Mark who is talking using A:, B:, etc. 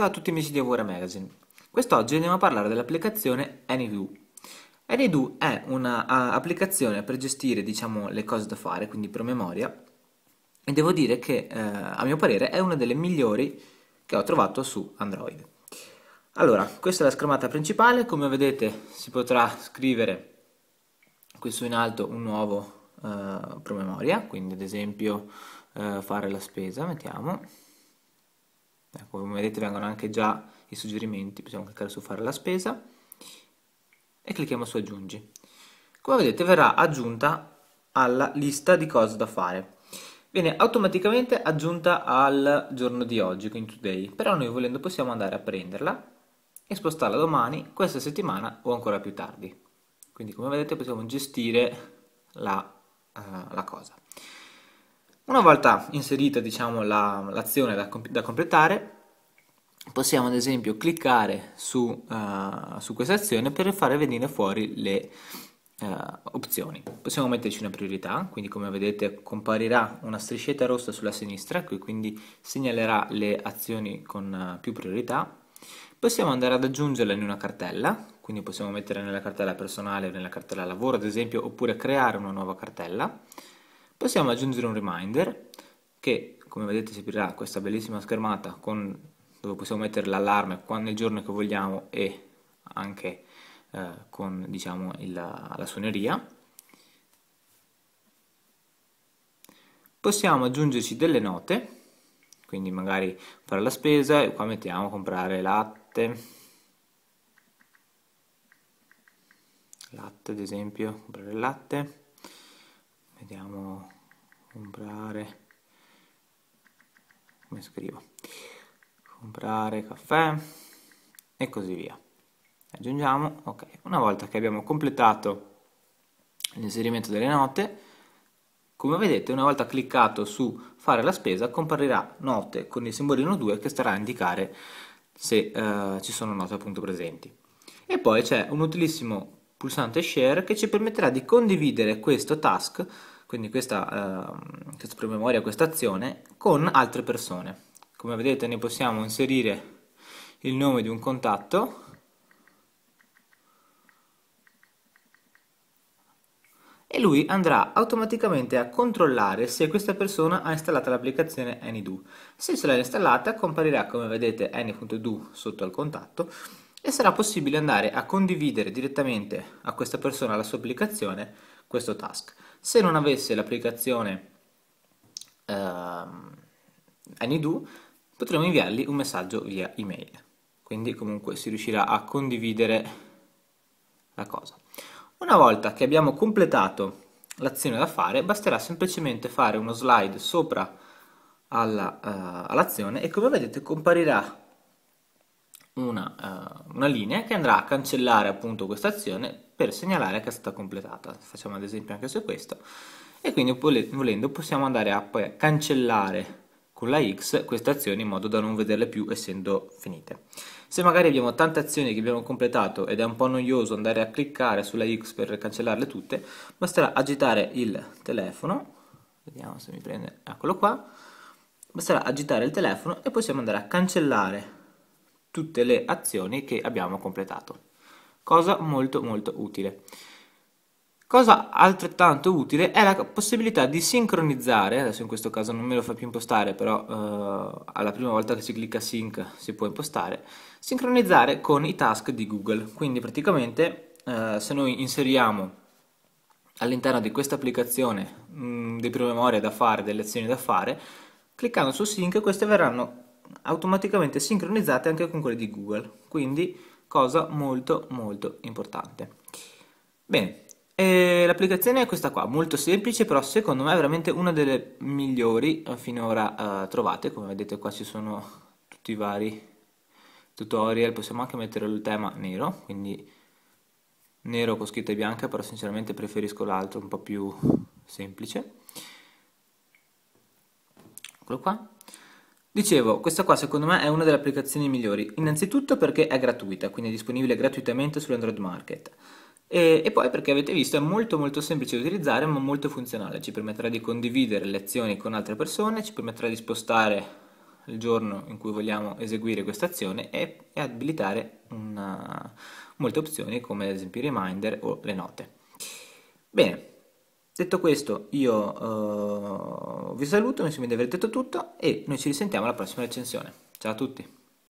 A: Ciao a tutti amici di Avora Magazine. Quest'oggi andiamo a parlare dell'applicazione AnyDo. AnyDo è un'applicazione per gestire, diciamo, le cose da fare, quindi promemoria, e devo dire che, eh, a mio parere, è una delle migliori che ho trovato su Android. Allora, questa è la schermata principale, come vedete si potrà scrivere qui su in alto un nuovo eh, promemoria, quindi ad esempio eh, fare la spesa, mettiamo, Ecco, come vedete vengono anche già i suggerimenti, possiamo cliccare su fare la spesa e clicchiamo su aggiungi. Come vedete verrà aggiunta alla lista di cose da fare. Viene automaticamente aggiunta al giorno di oggi, quindi today, però noi volendo possiamo andare a prenderla e spostarla domani, questa settimana o ancora più tardi. Quindi come vedete possiamo gestire la, uh, la cosa. Una volta inserita diciamo, la, l'azione da, da, completare, possiamo ad esempio cliccare su, uh, su questa azione per fare venire fuori le uh, opzioni. Possiamo metterci una priorità, quindi come vedete comparirà una striscietta rossa sulla sinistra che quindi segnalerà le azioni con uh, più priorità. Possiamo andare ad aggiungerla in una cartella, quindi possiamo mettere nella cartella personale o nella cartella lavoro ad esempio, oppure creare una nuova cartella possiamo aggiungere un reminder che come vedete si aprirà questa bellissima schermata con, dove possiamo mettere l'allarme nel giorno che vogliamo e anche eh, con diciamo, il, la suoneria. Possiamo aggiungerci delle note, quindi magari fare la spesa e qua mettiamo comprare latte, latte ad esempio, comprare latte vediamo comprare come scrivo comprare caffè e così via aggiungiamo ok una volta che abbiamo completato l'inserimento delle note come vedete una volta cliccato su fare la spesa comparirà note con il simbolino 2 che starà a indicare se eh, ci sono note appunto presenti e poi c'è un utilissimo pulsante share che ci permetterà di condividere questo task, quindi questa, eh, questa promemoria, questa azione, con altre persone. Come vedete ne possiamo inserire il nome di un contatto e lui andrà automaticamente a controllare se questa persona ha installato l'applicazione AnyDo. Se se l'ha installata comparirà come vedete Any.do sotto al contatto e sarà possibile andare a condividere direttamente a questa persona la sua applicazione questo task. Se non avesse l'applicazione ehm, AnyDo potremo inviargli un messaggio via email, quindi comunque si riuscirà a condividere la cosa. Una volta che abbiamo completato l'azione da fare basterà semplicemente fare uno slide sopra eh, all'azione uh, all e come vedete comparirà una, uh, una, linea che andrà a cancellare appunto questa azione per segnalare che è stata completata. Facciamo ad esempio anche su questo. E quindi volendo possiamo andare a poi cancellare con la X queste azioni in modo da non vederle più essendo finite. Se magari abbiamo tante azioni che abbiamo completato ed è un po' noioso andare a cliccare sulla X per cancellarle tutte, basterà agitare il telefono, vediamo se mi prende, eccolo qua, basterà agitare il telefono e possiamo andare a cancellare tutte le azioni che abbiamo completato. Cosa molto molto utile. Cosa altrettanto utile è la possibilità di sincronizzare, adesso in questo caso non me lo fa più impostare, però eh, alla prima volta che si clicca sync si può impostare, sincronizzare con i task di Google. Quindi praticamente eh, se noi inseriamo all'interno di questa applicazione mh, mm, dei promemoria da fare, delle azioni da fare, cliccando su sync queste verranno automaticamente sincronizzate anche con quelle di Google, quindi cosa molto molto importante. Bene, l'applicazione è questa qua, molto semplice, però secondo me è veramente una delle migliori eh, finora eh, trovate, come vedete qua ci sono tutti i vari tutorial, possiamo anche mettere il tema nero, quindi nero con scritta bianca, però sinceramente preferisco l'altro, un po' più semplice. Eccolo qua. Dicevo, questa qua secondo me è una delle applicazioni migliori, innanzitutto perché è gratuita, quindi è disponibile gratuitamente sull'Android Market. E, e, poi perché avete visto è molto molto semplice da utilizzare ma molto funzionale, ci permetterà di condividere le azioni con altre persone, ci permetterà di spostare il giorno in cui vogliamo eseguire questa azione e, e abilitare una, molte opzioni come ad esempio i reminder o le note. Bene, Detto questo, io uh, vi saluto, mi sembra di aver detto tutto e noi ci risentiamo alla prossima recensione. Ciao a tutti!